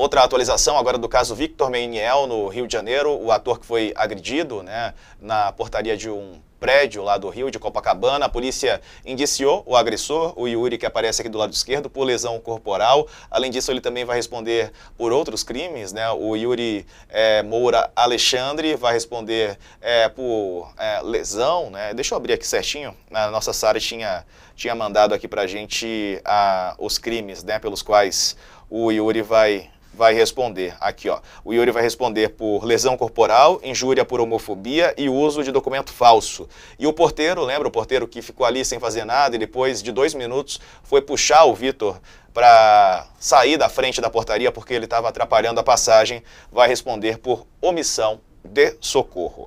Outra atualização agora do caso Victor Meniel, no Rio de Janeiro, o ator que foi agredido né, na portaria de um prédio lá do Rio de Copacabana. A polícia indiciou o agressor, o Yuri, que aparece aqui do lado esquerdo, por lesão corporal. Além disso, ele também vai responder por outros crimes, né? O Yuri é, Moura Alexandre vai responder é, por é, lesão, né? Deixa eu abrir aqui certinho. A nossa Sara tinha, tinha mandado aqui a gente ah, os crimes, né? Pelos quais o Yuri vai vai responder aqui, ó. O Yuri vai responder por lesão corporal, injúria por homofobia e uso de documento falso. E o porteiro, lembra o porteiro que ficou ali sem fazer nada e depois de dois minutos foi puxar o Vitor para sair da frente da portaria porque ele estava atrapalhando a passagem, vai responder por omissão de socorro.